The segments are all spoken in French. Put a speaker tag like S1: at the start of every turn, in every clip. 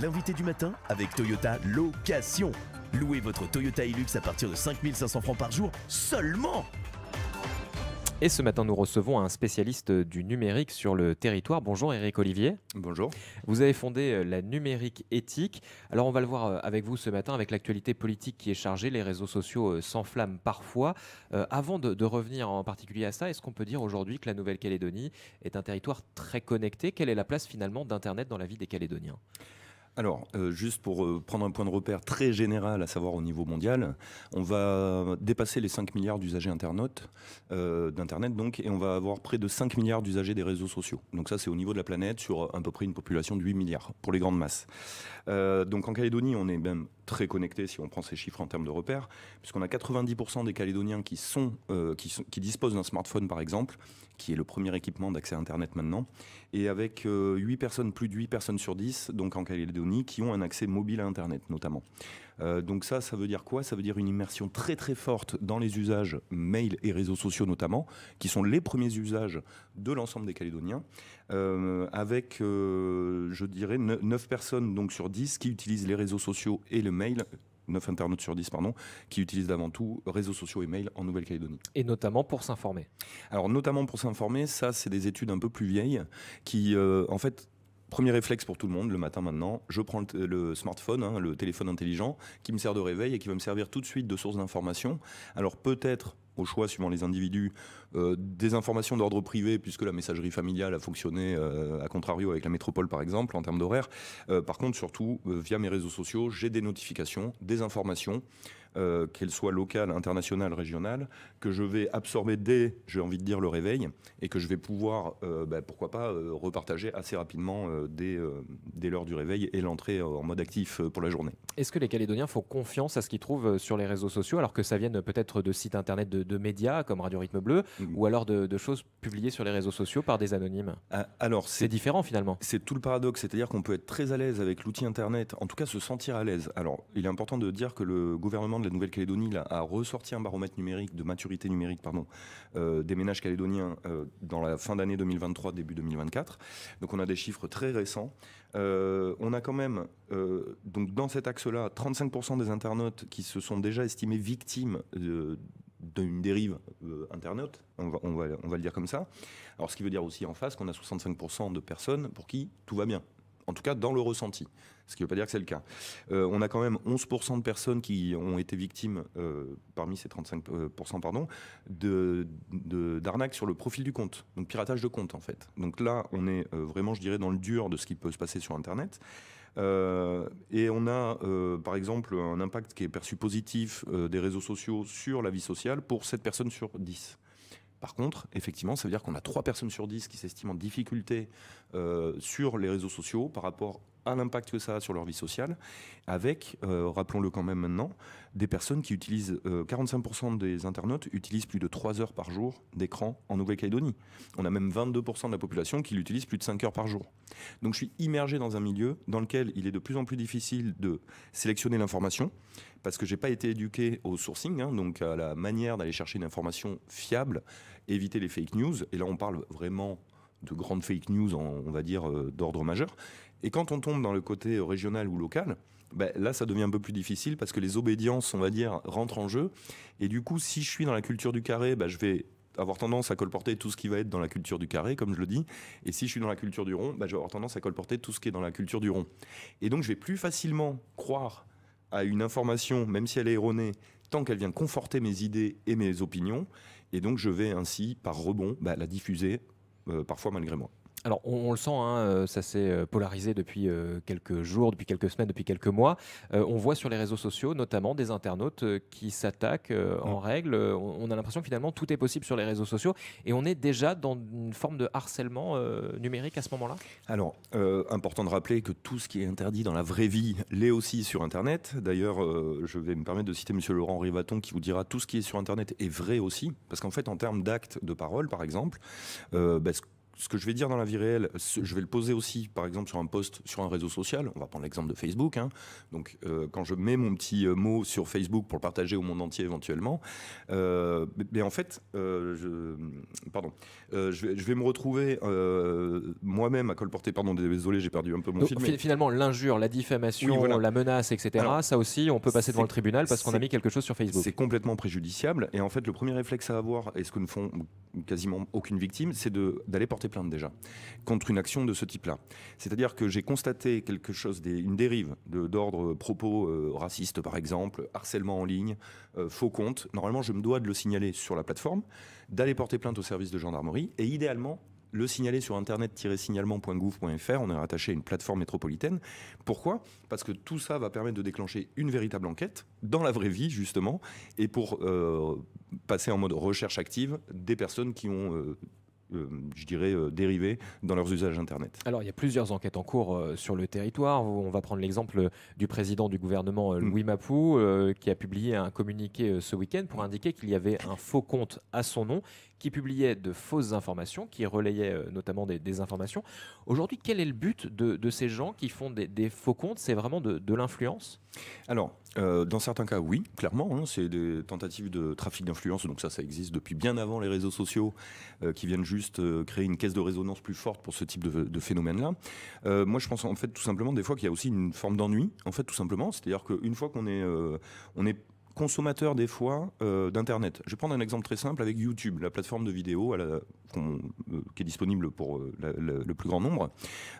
S1: l'invité du matin avec Toyota Location. Louez votre Toyota
S2: Hilux à partir de 5500 francs par jour seulement
S1: et ce matin, nous recevons un spécialiste du numérique sur le territoire. Bonjour Eric Olivier. Bonjour. Vous avez fondé euh, la numérique éthique. Alors on va le voir euh, avec vous ce matin, avec l'actualité politique qui est chargée, les réseaux sociaux euh, s'enflamment parfois. avant de, revenir en particulier à ça, est-ce qu'on peut dire aujourd'hui que la Nouvelle-Calédonie est un territoire très connecté Quelle est la place finalement d'Internet dans la vie des
S2: Calédoniens alors, euh, juste pour euh, prendre un point de repère très général, à savoir au niveau mondial, on va dépasser les 5 milliards d'usagers euh, d'Internet donc, et on va avoir près de 5 milliards d'usagers des réseaux sociaux. Donc ça, c'est au niveau de la planète, sur à peu près une population de 8 milliards, pour les grandes masses. donc en Calédonie, on est même très connectés si on prend ces chiffres en termes de repères, puisqu'on a 90% des Calédoniens euh, qui, sont, qui, disposent d'un smartphone par exemple, qui est le premier équipement d'accès à Internet maintenant, et avec euh, personnes, plus de 8 personnes sur 10, donc en Calédonie, qui ont un accès mobile à Internet notamment. Euh, donc ça, ça veut dire quoi Ça veut dire une immersion très très forte dans les usages mail et réseaux sociaux notamment, qui sont les premiers usages de l'ensemble des Calédoniens, euh, avec, euh, je dirais, 9 personnes donc, sur 10 qui utilisent les réseaux sociaux et le mail 9 internautes sur 10, pardon, qui utilisent avant tout réseaux sociaux et mail en Nouvelle-Calédonie. Et notamment pour s'informer Alors, notamment pour s'informer, ça, c'est des études un peu plus vieilles qui, en fait, Premier réflexe pour tout le monde le matin maintenant, je prends le, smartphone, hein, le téléphone intelligent, qui me sert de réveil et qui va me servir tout de suite de source d'information. Alors peut-être au choix suivant les individus euh, des informations d'ordre privé, puisque la messagerie familiale a fonctionné, euh, à contrario avec la métropole par exemple, en termes d'horaire. Euh, par contre, surtout, via mes réseaux sociaux, j'ai des notifications, des informations, qu'elles soient locales, internationales, régionales, que je vais absorber dès, j'ai envie de dire, le réveil, et que je vais pouvoir, ben, pourquoi pas, repartager assez rapidement dès, dès l'heure du réveil et l'entrée en mode actif pour la journée.
S1: Est-ce que les Calédoniens font confiance à ce qu'ils trouvent sur les réseaux sociaux, alors que ça vienne peut-être de sites internet de, de médias comme Radio Rythme Bleu ou alors de, choses
S2: publiées sur les réseaux sociaux par des anonymes ah, Alors, c'est différent finalement. C'est tout le paradoxe, c'est-à-dire qu'on peut être très à l'aise avec l'outil Internet, en tout cas se sentir à l'aise. Alors, il est important de dire que le gouvernement de la Nouvelle-Calédonie a ressorti un baromètre numérique de maturité numérique, pardon, euh, des ménages calédoniens euh, dans la fin d'année 2023, début 2024. Donc, on a des chiffres très récents. Euh, on a quand même, donc dans cet axe-là, 35% des internautes qui se sont déjà estimés victimes de, d'une dérive euh, internaute, on va, on, on va, le dire comme ça. Alors ce qui veut dire aussi en face qu'on a 65% de personnes pour qui tout va bien en tout cas dans le ressenti, ce qui ne veut pas dire que c'est le cas. Euh, on a quand même 11% de personnes qui ont été victimes, euh, parmi ces 35% pardon, de, d'arnaques sur le profil du compte, donc piratage de compte en fait. Donc là, on est euh, vraiment, je dirais, dans le dur de ce qui peut se passer sur Internet. et on a, par exemple, un impact qui est perçu positif des réseaux sociaux sur la vie sociale pour 7 personnes sur 10. Par contre, effectivement, ça veut dire qu'on a 3 personnes sur 10 qui s'estiment en difficulté euh, sur les réseaux sociaux par rapport à l'impact que ça a sur leur vie sociale, avec, euh, rappelons-le quand même maintenant, des personnes qui utilisent, 45% euh, des internautes utilisent plus de 3 heures par jour d'écran en Nouvelle-Calédonie. On a même 22% de la population qui l'utilise plus de 5 heures par jour. Donc je suis immergé dans un milieu dans lequel il est de plus en plus difficile de sélectionner l'information, parce que j'ai pas été éduqué au sourcing, hein, donc à la manière d'aller chercher une information fiable, éviter les fake news, et là on parle vraiment de grandes fake news, on va dire, euh, d'ordre majeur. Et quand on tombe dans le côté régional ou local, ben, là, ça devient un peu plus difficile parce que les obédiences, on va dire, rentrent en jeu. Et du coup, si je suis dans la culture du carré, ben, je vais avoir tendance à colporter tout ce qui va être dans la culture du carré, comme je le dis. Et si je suis dans la culture du rond, ben, je vais avoir tendance à colporter tout ce qui est dans la culture du rond. Et donc, je vais plus facilement croire à une information, même si elle est erronée, tant qu'elle vient conforter mes idées et mes opinions. Et donc, je vais ainsi, par rebond, la diffuser euh, parfois malgré moi
S1: alors, on, le sent, hein, euh, ça s'est euh, polarisé depuis euh, quelques jours, depuis quelques semaines, depuis quelques mois. on voit sur les réseaux sociaux, notamment des internautes qui s'attaquent en règle. On, a l'impression que finalement tout est possible sur les réseaux sociaux et on est déjà dans une forme de harcèlement numérique à ce moment-là.
S2: Alors, important de rappeler que tout ce qui est interdit dans la vraie vie l'est aussi sur Internet. D'ailleurs, je vais me permettre de citer M. Laurent Rivaton qui vous dira tout ce qui est sur Internet est vrai aussi. Parce qu'en fait, en termes d'actes de parole, par exemple, bah, ce que je vais dire dans la vie réelle, je vais le poser aussi, par exemple, sur un post sur un réseau social. On va prendre l'exemple de Facebook. Hein. Donc, euh, quand je mets mon petit euh, mot sur Facebook pour le partager au monde entier éventuellement, euh, mais, en fait, je, pardon, je vais, me retrouver moi-même à colporter. Pardon, désolé, j'ai perdu un peu mon Donc,
S1: Finalement, l'injure, la diffamation, la
S2: menace, etc. ça aussi, on peut passer devant le tribunal parce qu'on a mis quelque chose sur Facebook. C'est complètement préjudiciable. Et en fait, le premier réflexe à avoir, et ce que ne font quasiment aucune victime, c'est d'aller porter plainte déjà contre une action de ce type-là. C'est-à-dire que j'ai constaté quelque chose, une dérive d'ordre euh, propos euh, raciste par exemple, harcèlement en ligne, euh, faux compte. Normalement, je me dois de le signaler sur la plateforme, d'aller porter plainte au service de gendarmerie et idéalement le signaler sur internet-signalement.gouv.fr. On est rattaché à une plateforme métropolitaine. Pourquoi Parce que tout ça va permettre de déclencher une véritable enquête dans la vraie vie, justement, et pour passer en mode recherche active des personnes qui ont euh, je dirais, euh, dérivés dans leurs usages Internet.
S1: Alors, il y a plusieurs enquêtes en cours euh, sur le territoire. On va prendre l'exemple du président du gouvernement, mm. Louis Mapou, qui a publié un communiqué ce week-end pour indiquer qu'il y avait un faux compte à son nom qui publiait de fausses informations, qui relayait euh, notamment des, informations. Aujourd'hui, quel est le but de, ces gens qui font
S2: des, faux comptes C'est vraiment de, l'influence Alors, euh, dans certains cas, oui, clairement. Hein, c'est des tentatives de trafic d'influence, donc ça, ça existe depuis bien avant les réseaux sociaux, euh, qui viennent juste créer une caisse de résonance plus forte pour ce type de, de phénomène-là. moi, je pense en fait tout simplement des fois qu'il y a aussi une forme d'ennui, en fait tout simplement. C'est-à-dire qu'une fois qu'on est, on est consommateur des fois euh, d'Internet. Je vais prendre un exemple très simple avec YouTube, la plateforme de vidéo euh, qui est disponible pour euh, le plus grand nombre.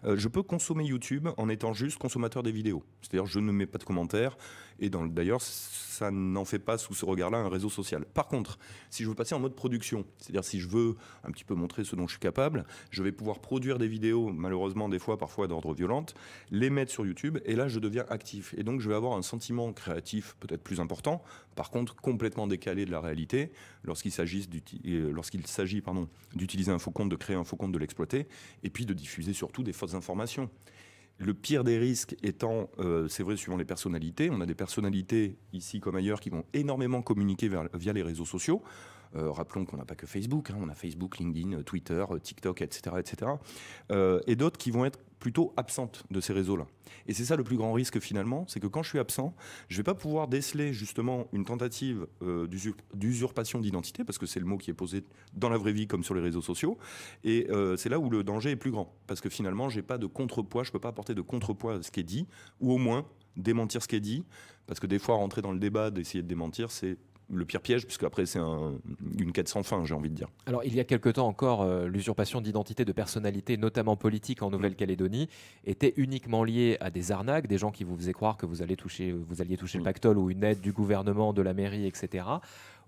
S2: je peux consommer YouTube en étant juste consommateur des vidéos. C'est-à-dire je ne mets pas de commentaires et d'ailleurs ça n'en fait pas sous ce regard-là un réseau social. Par contre, si je veux passer en mode production, c'est-à-dire si je veux un petit peu montrer ce dont je suis capable, je vais pouvoir produire des vidéos, malheureusement des fois parfois d'ordre violente, les mettre sur YouTube et là je deviens actif. Et donc je vais avoir un sentiment créatif peut-être plus important par contre, complètement décalé de la réalité, lorsqu'il euh, s'agit d'utiliser un faux compte, de créer un faux compte, de l'exploiter, et puis de diffuser surtout des fausses informations. Le pire des risques étant, euh, c'est vrai, suivant les personnalités, on a des personnalités ici comme ailleurs qui vont énormément communiquer via les réseaux sociaux. Euh, rappelons qu'on n'a pas que Facebook, hein, on a Facebook, LinkedIn, Twitter, TikTok, etc. etc. et d'autres qui vont être plutôt absente de ces réseaux-là. Et c'est ça le plus grand risque finalement, c'est que quand je suis absent, je ne vais pas pouvoir déceler justement une tentative euh, d'usurpation d'identité, parce que c'est le mot qui est posé dans la vraie vie comme sur les réseaux sociaux, et euh, c'est là où le danger est plus grand, parce que finalement, je n'ai pas de contrepoids, je ne peux pas apporter de contrepoids à ce qui est dit, ou au moins démentir ce qui est dit, parce que des fois, rentrer dans le débat, d'essayer de démentir, c'est le pire piège, puisque après, c'est une quête sans fin, j'ai envie de dire.
S1: Alors, il y a quelque temps encore, euh, l'usurpation d'identité, de personnalité, notamment politique en Nouvelle-Calédonie, était uniquement liée à des arnaques, des gens qui vous faisaient croire que vous, allez toucher, vous alliez toucher le mm. pactole ou une aide du gouvernement, de la mairie, etc.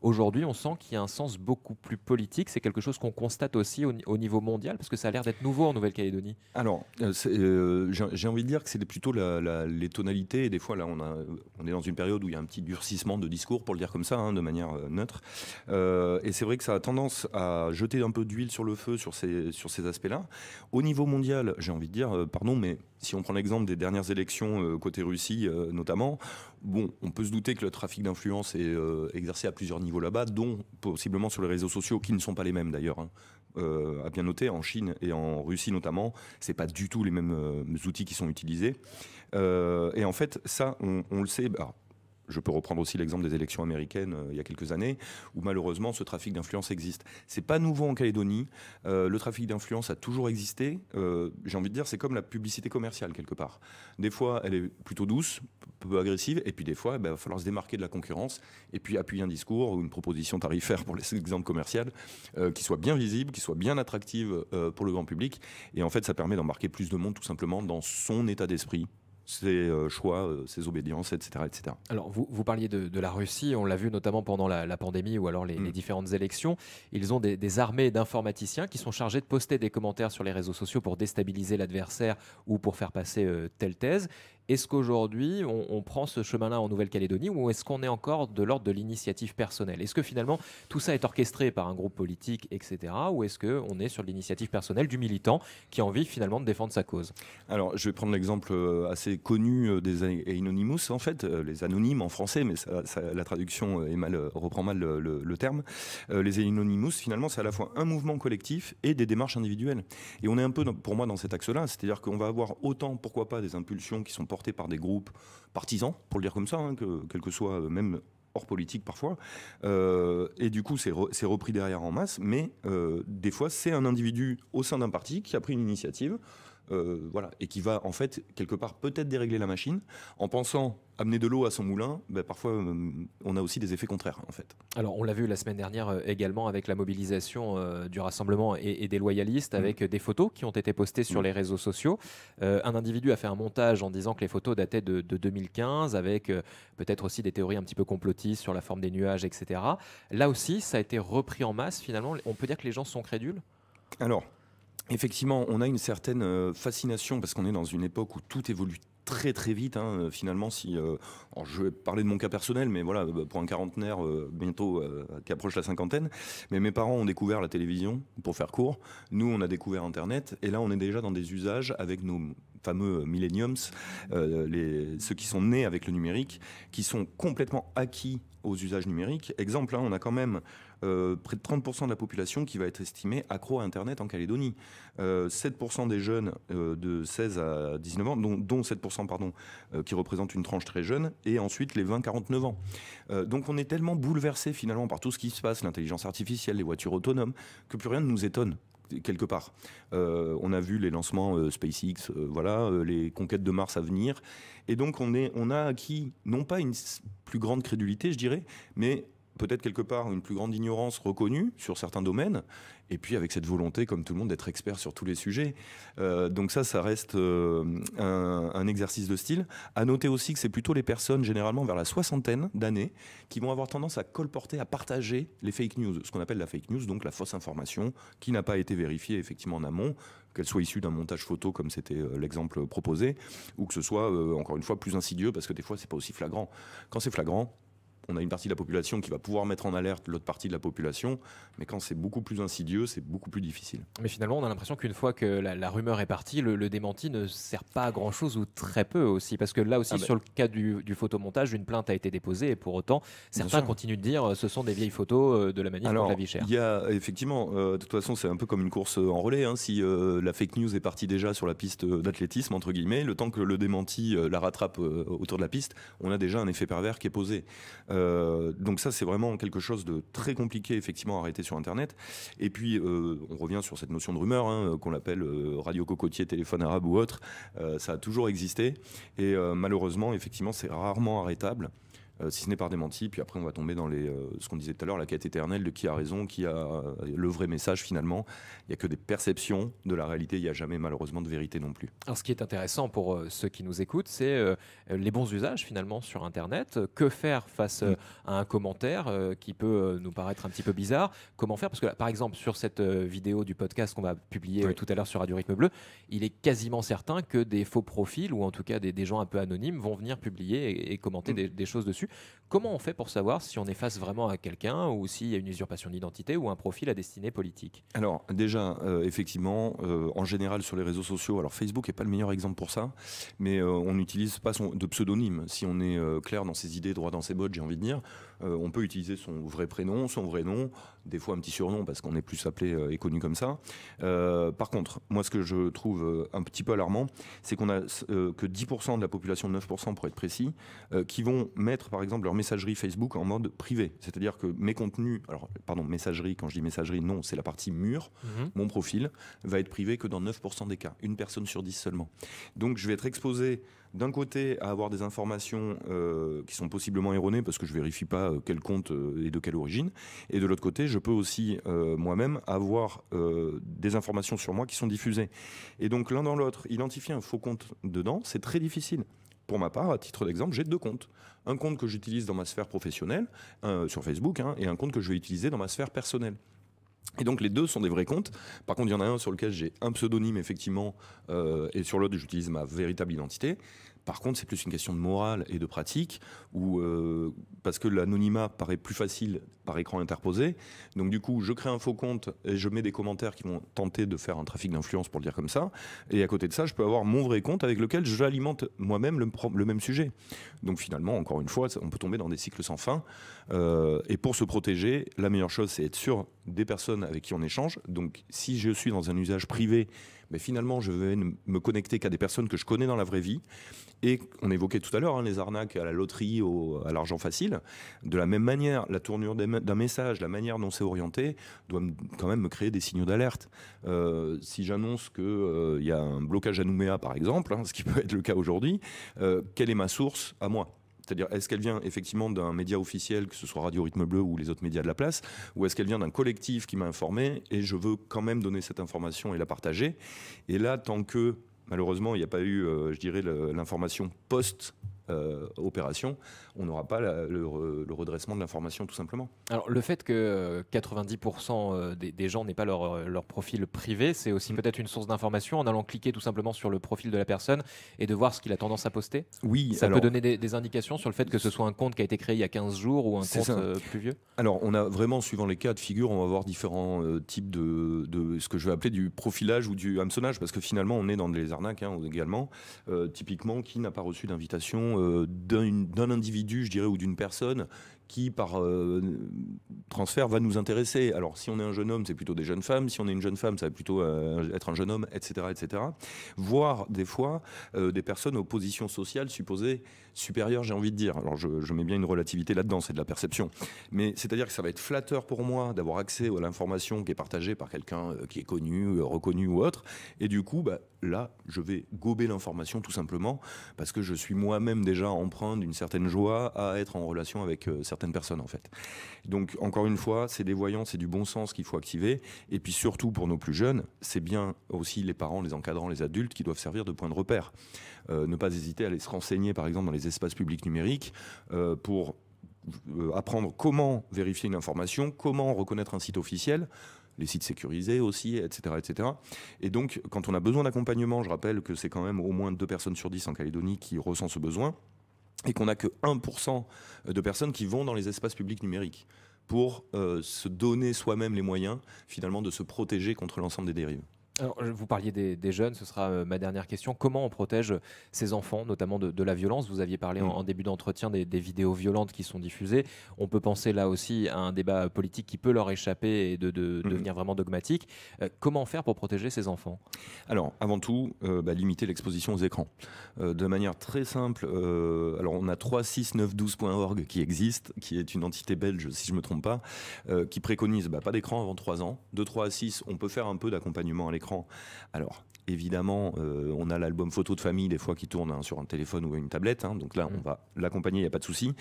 S1: Aujourd'hui, on sent qu'il y a un sens beaucoup plus politique. C'est quelque chose qu'on constate aussi au, niveau mondial, parce que ça a l'air d'être nouveau en Nouvelle-Calédonie.
S2: Alors, euh, euh, j'ai envie de dire que c'est plutôt les tonalités. Et des fois, là, on, on, est dans une période où il y a un petit durcissement de discours, pour le dire comme ça, hein, de manière euh, neutre. et c'est vrai que ça a tendance à jeter un peu d'huile sur le feu sur ces, sur ces aspects-là. Au niveau mondial, j'ai envie de dire, pardon, mais si on prend l'exemple des dernières élections euh, côté Russie euh, notamment, bon, on peut se douter que le trafic d'influence est euh, exercé à plusieurs niveaux là-bas, dont possiblement sur les réseaux sociaux qui ne sont pas les mêmes d'ailleurs. Hein. à bien noter, en Chine et en Russie notamment, c'est pas du tout les mêmes outils qui sont utilisés. et en fait, ça, on, le sait. Bah, je peux reprendre aussi l'exemple des élections américaines euh, il y a quelques années, où malheureusement ce trafic d'influence existe. Ce n'est pas nouveau en Calédonie. Euh, le trafic d'influence a toujours existé. Euh, j'ai envie de dire, c'est comme la publicité commerciale quelque part. Des fois, elle est plutôt douce, peu agressive, et puis des fois, eh ben, il va falloir se démarquer de la concurrence et puis appuyer un discours ou une proposition tarifaire pour les l'exemple commercial qui soit bien visible, qui soit bien attractive pour le grand public. Et en fait, ça permet d'embarquer plus de monde tout simplement dans son état d'esprit ses euh, choix, euh, ses obédiences, etc. etc.
S1: Alors, vous, vous parliez de, la Russie, on l'a vu notamment pendant la, pandémie ou alors les, mm. différentes élections. Ils ont des, armées d'informaticiens qui sont chargés de poster des commentaires sur les réseaux sociaux pour déstabiliser l'adversaire ou pour faire passer euh, telle thèse. Est-ce qu'aujourd'hui, on, prend ce chemin-là en Nouvelle-Calédonie ou est-ce qu'on est encore de l'ordre de l'initiative personnelle Est-ce que finalement, tout ça est orchestré par un groupe politique, etc. Ou est-ce qu'on
S2: est sur l'initiative personnelle du militant qui a envie finalement de défendre sa cause Alors, je vais prendre l'exemple euh, assez connu euh, des Anonymous, en fait, euh, les anonymes en français, mais la traduction est mal, reprend mal le, terme. Les Anonymous, finalement, c'est à la fois un mouvement collectif et des démarches individuelles. Et on est un peu, pour moi, dans cet axe-là, c'est-à-dire qu'on va avoir autant, pourquoi pas, des impulsions qui sont portées porté par des groupes partisans, pour le dire comme ça, hein, que, quel que soit euh, même hors politique parfois. Euh, et du coup, c'est repris derrière en masse, mais euh, des fois, c'est un individu au sein d'un parti qui a pris une initiative euh, voilà, et qui va en fait quelque part peut-être dérégler la machine en pensant amener de l'eau à son moulin. Ben, parfois, euh, on a aussi des effets contraires en fait.
S1: Alors, on l'a vu la semaine dernière euh, également avec la mobilisation du rassemblement et, des loyalistes, mm. avec des photos qui ont été postées sur mm. les réseaux sociaux. un individu a fait un montage en disant que les photos dataient de, de 2015, avec peut-être aussi des théories un petit peu complotistes sur la forme des nuages, etc. Là aussi, ça a été repris en masse finalement. On peut dire que les gens sont crédules.
S2: Alors, Effectivement, on a une certaine euh, fascination parce qu'on est dans une époque où tout évolue très très vite hein. euh, finalement si euh, je vais parler de mon cas personnel mais voilà pour un quarantenaire bientôt qui approche la cinquantaine mais mes parents ont découvert la télévision pour faire court nous on a découvert internet et là on est déjà dans des usages avec nos fameux millenniums ceux qui sont nés avec le numérique qui sont complètement acquis aux usages numériques exemple hein, on a quand même euh, près de 30% de la population qui va être estimée accro à Internet en Calédonie. 7% euh, des jeunes euh, de 16 à 19 ans, dont, 7% pardon, qui représentent une tranche très jeune, et ensuite les 20-49 ans. donc on est tellement bouleversé finalement par tout ce qui se passe, l'intelligence artificielle, les voitures autonomes, que plus rien ne nous étonne quelque part. on a vu les lancements SpaceX, voilà, les conquêtes de Mars à venir. Et donc on, est, on a acquis non pas une plus grande crédulité, je dirais, mais peut-être quelque part une plus grande ignorance reconnue sur certains domaines, et puis avec cette volonté, comme tout le monde, d'être expert sur tous les sujets. Euh, donc ça, ça reste euh, un, exercice de style. À noter aussi que c'est plutôt les personnes, généralement vers la soixantaine d'années, qui vont avoir tendance à colporter, à partager les fake news, ce qu'on appelle la fake news, donc la fausse information qui n'a pas été vérifiée effectivement en amont, qu'elle soit issue d'un montage photo comme c'était euh, l'exemple proposé, ou que ce soit, encore une fois, plus insidieux, parce que des fois, c'est pas aussi flagrant. Quand c'est flagrant, on a une partie de la population qui va pouvoir mettre en alerte l'autre partie de la population, mais quand c'est beaucoup plus insidieux, c'est beaucoup plus difficile. Mais finalement, on a l'impression
S1: qu'une fois que la, rumeur est partie, le, démenti
S2: ne sert pas à grand-chose ou très
S1: peu aussi, parce que là aussi, ah bah. sur le cas du, photomontage, une plainte a été déposée, et pour autant, certains
S2: continuent de dire euh, ce sont des vieilles photos euh, de la manière dont la vie chère. Il y a effectivement, euh, de toute façon, c'est un peu comme une course en relais, hein, si la fake news est partie déjà sur la piste d'athlétisme, entre guillemets, le temps que le démenti la rattrape autour de la piste, on a déjà un effet pervers qui est posé. Euh, donc ça, c'est vraiment quelque chose de très compliqué effectivement à arrêter sur Internet. Et puis, euh, on revient sur cette notion de rumeur hein, qu'on l'appelle euh, radio cocotier, téléphone arabe ou autre. ça a toujours existé et malheureusement, effectivement, c'est rarement arrêtable. Euh, si ce n'est par démenti. Puis après, on va tomber dans les, euh, ce qu'on disait tout à l'heure, la quête éternelle de qui a raison, qui a euh, le vrai message finalement. Il n'y a que des perceptions de la réalité. Il n'y a jamais malheureusement de vérité non plus. Alors, ce qui est intéressant pour ceux qui nous
S1: écoutent, c'est les bons usages finalement sur Internet. Que faire face mm. à un commentaire qui peut nous paraître un petit peu bizarre Comment faire Parce que par exemple, sur cette vidéo du podcast qu'on va publier tout à l'heure sur Radio Rythme Bleu, il est quasiment certain que des faux profils ou en tout cas des, gens un peu anonymes vont venir publier et, commenter mm. des choses dessus. Comment on fait pour savoir si on est face vraiment à quelqu'un ou s'il y a une usurpation d'identité ou un profil à destinée politique
S2: Alors déjà, euh, effectivement, euh, en général sur les réseaux sociaux, alors Facebook n'est pas le meilleur exemple pour ça, mais euh, on n'utilise pas son, de pseudonyme. Si on est clair dans ses idées, droit dans ses bottes, j'ai envie de dire, on peut utiliser son vrai prénom, son vrai nom, des fois un petit surnom parce qu'on est plus appelé et connu comme ça. par contre, moi ce que je trouve un petit peu alarmant, c'est qu'on a que 10% de la population, 9% pour être précis, qui vont mettre par exemple leur messagerie Facebook en mode privé. C'est-à-dire que mes contenus, alors pardon, messagerie, quand je dis messagerie, non, c'est la partie mur, mhm. mon profil, va être privé que dans 9% des cas, une personne sur 10 seulement. Donc je vais être exposé d'un côté à avoir des informations euh, qui sont possiblement erronées parce que je vérifie pas euh, quel compte euh, est de quelle origine, et de l'autre côté, je peux aussi moi-même avoir des informations sur moi qui sont diffusées. Et donc l'un dans l'autre, identifier un faux compte dedans, c'est très difficile pour ma part, à titre d'exemple, j'ai deux comptes. Un compte que j'utilise dans ma sphère professionnelle, euh, sur Facebook, hein, et un compte que je vais utiliser dans ma sphère personnelle. Et donc les deux sont des vrais comptes. Par contre, il y en a un sur lequel j'ai un pseudonyme effectivement, euh, et sur l'autre j'utilise ma véritable identité. Par contre, c'est plus une question de morale et de pratique, euh, parce que l'anonymat paraît plus facile par écran interposé. Donc du coup, je crée un faux compte et je mets des commentaires qui vont tenter de faire un trafic d'influence, pour le dire comme ça. Et à côté de ça, je peux avoir mon vrai compte avec lequel je moi-même le, même sujet. Donc finalement, encore une fois, on peut tomber dans des cycles sans fin. Euh, et pour se protéger, la meilleure chose, c'est être sûr des personnes avec qui on échange. Donc si je suis dans un usage privé mais finalement, je vais me connecter qu'à des personnes que je connais dans la vraie vie. Et on évoquait tout à l'heure hein, les arnaques à la loterie, à l'argent facile. De la même manière, la tournure d'un message, la manière dont c'est orienté, doit quand même me créer des signaux d'alerte. Euh, si j'annonce qu'il euh, y a un blocage à Nouméa, par exemple, hein, ce qui peut être le cas aujourd'hui, euh, quelle est ma source à moi c'est-à-dire, est-ce qu'elle vient effectivement d'un média officiel, que ce soit Radio Rythme Bleu ou les autres médias de la place, ou est-ce qu'elle vient d'un collectif qui m'a informé et je veux quand même donner cette information et la partager Et là, tant que malheureusement, il n'y a pas eu, euh, je dirais, l'information post euh, opération, on n'aura pas le, redressement de l'information tout simplement.
S1: Alors le fait que 90% euh, euh, des, gens n'aient pas leur, leur, profil privé, c'est aussi mm. peut-être une source d'information en allant cliquer tout simplement sur le profil de la personne et de voir ce qu'il a tendance à poster Oui. Ça peut donner des, indications sur le fait que ce soit un compte qui a été créé il y a 15 jours ou un compte plus
S2: vieux Alors on a vraiment, suivant les cas de figure, on va avoir différents types de, ce que je vais appeler du profilage ou du hameçonnage parce que finalement on est dans des arnaques hein, également. typiquement, qui n'a pas reçu d'invitation euh, d'un individu, je dirais, ou d'une personne qui, par euh, transfert, va nous intéresser. Alors, si on est un jeune homme, c'est plutôt des jeunes femmes. Si on est une jeune femme, ça va plutôt euh, être un jeune homme, etc., etc. Voire, des fois, euh, des personnes aux positions sociales supposées supérieures, j'ai envie de dire. Alors, je, mets bien une relativité là-dedans, c'est de la perception. Mais c'est-à-dire que ça va être flatteur pour moi d'avoir accès à l'information qui est partagée par quelqu'un qui est connu, reconnu ou autre. Et du coup, bah, là, je vais gober l'information tout simplement parce que je suis moi-même déjà empreint d'une certaine joie à être en relation avec certaines personnes en fait. Donc encore une fois, c'est des voyants, c'est du bon sens qu'il faut activer. Et puis surtout pour nos plus jeunes, c'est bien aussi les parents, les encadrants, les adultes qui doivent servir de point de repère. Euh, ne pas hésiter à aller se renseigner par exemple dans les espaces publics numériques euh, pour euh, apprendre comment vérifier une information, comment reconnaître un site officiel les sites sécurisés aussi, etc., etc. Et donc, quand on a besoin d'accompagnement, je rappelle que c'est quand même au moins deux personnes sur dix en Calédonie qui ressent ce besoin et qu'on n'a que 1% euh, de personnes qui vont dans les espaces publics numériques pour euh, se donner soi-même les moyens finalement de se protéger contre l'ensemble des
S1: dérives vous parliez des, jeunes, ce sera euh, ma dernière question. Comment on protège ces enfants, notamment de, la violence Vous aviez parlé en, mm. début d'entretien des, vidéos violentes qui sont diffusées. On peut penser là aussi à un débat euh, politique qui peut leur échapper et de, mm. devenir vraiment dogmatique. Euh, comment faire
S2: pour protéger ces enfants Alors, avant tout, bah, limiter l'exposition aux écrans. de manière très simple, alors on a 36912.org qui existe, qui est une entité belge, si je ne me trompe pas, qui préconise bah, pas d'écran avant 3 ans. De 3 à 6, on peut faire un peu d'accompagnement à l'écran alors, évidemment, euh, on a l'album photo de famille des fois qui tourne hein, sur un téléphone ou une tablette. Hein, donc là, on mm. va l'accompagner, il n'y a pas de souci.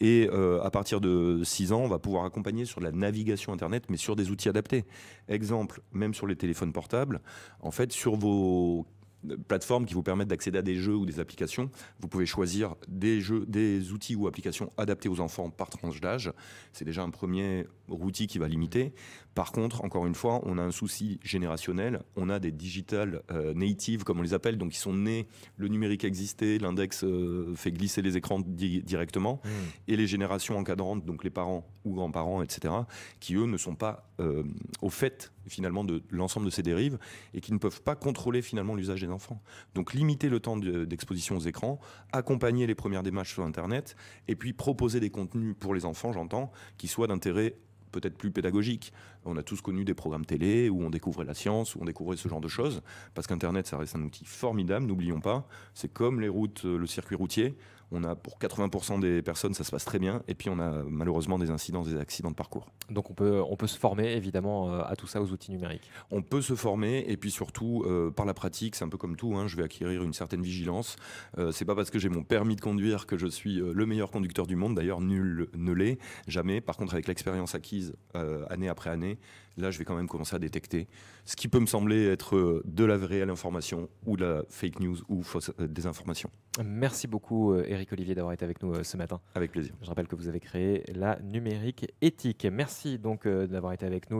S2: Et euh, à partir de 6 ans, on va pouvoir accompagner sur la navigation Internet, mais sur des outils adaptés. Exemple, même sur les téléphones portables, en fait, sur vos euh, plateformes qui vous permettent d'accéder à des jeux ou des applications. Vous pouvez choisir des jeux, des outils ou applications adaptés aux enfants par tranche d'âge. C'est déjà un premier outil qui va limiter. Par contre, encore une fois, on a un souci générationnel. On a des digital euh, natives, comme on les appelle, donc ils sont nés, le numérique existait, l'index euh, fait glisser les écrans directement, hmm. et les générations encadrantes, donc les parents ou grands-parents, etc., qui eux ne sont pas euh, au fait finalement de l'ensemble de ces dérives et qui ne peuvent pas contrôler finalement l'usage des enfants. Donc limiter le temps d'exposition aux écrans, accompagner les premières démarches sur Internet, et puis proposer des contenus pour les enfants, j'entends, qui soient d'intérêt peut-être plus pédagogique, on a tous connu des programmes télé où on découvrait la science, où on découvrait ce genre de choses, parce qu'Internet, ça reste un outil formidable, n'oublions pas. C'est comme les routes, euh, le circuit routier. On a pour 80% des personnes, ça se passe très bien, et puis on a malheureusement des incidents, des accidents de parcours. Donc on peut, on peut se former évidemment euh, à tout ça, aux outils numériques. On peut se former, et puis surtout euh, par la pratique, c'est un peu comme tout, hein, je vais acquérir une certaine vigilance. Ce c'est pas parce que j'ai mon permis de conduire que je suis le meilleur conducteur du monde, d'ailleurs nul ne l'est, jamais. Par contre, avec l'expérience acquise année après année, là, je vais quand même commencer à détecter ce qui peut me sembler être euh, de la vraie information ou de la fake news ou fausse euh, désinformation.
S1: Merci beaucoup, euh, Eric Olivier, d'avoir été avec nous ce matin.
S2: Avec plaisir. Je rappelle
S1: que vous avez créé la numérique éthique. Merci donc d'avoir été avec nous.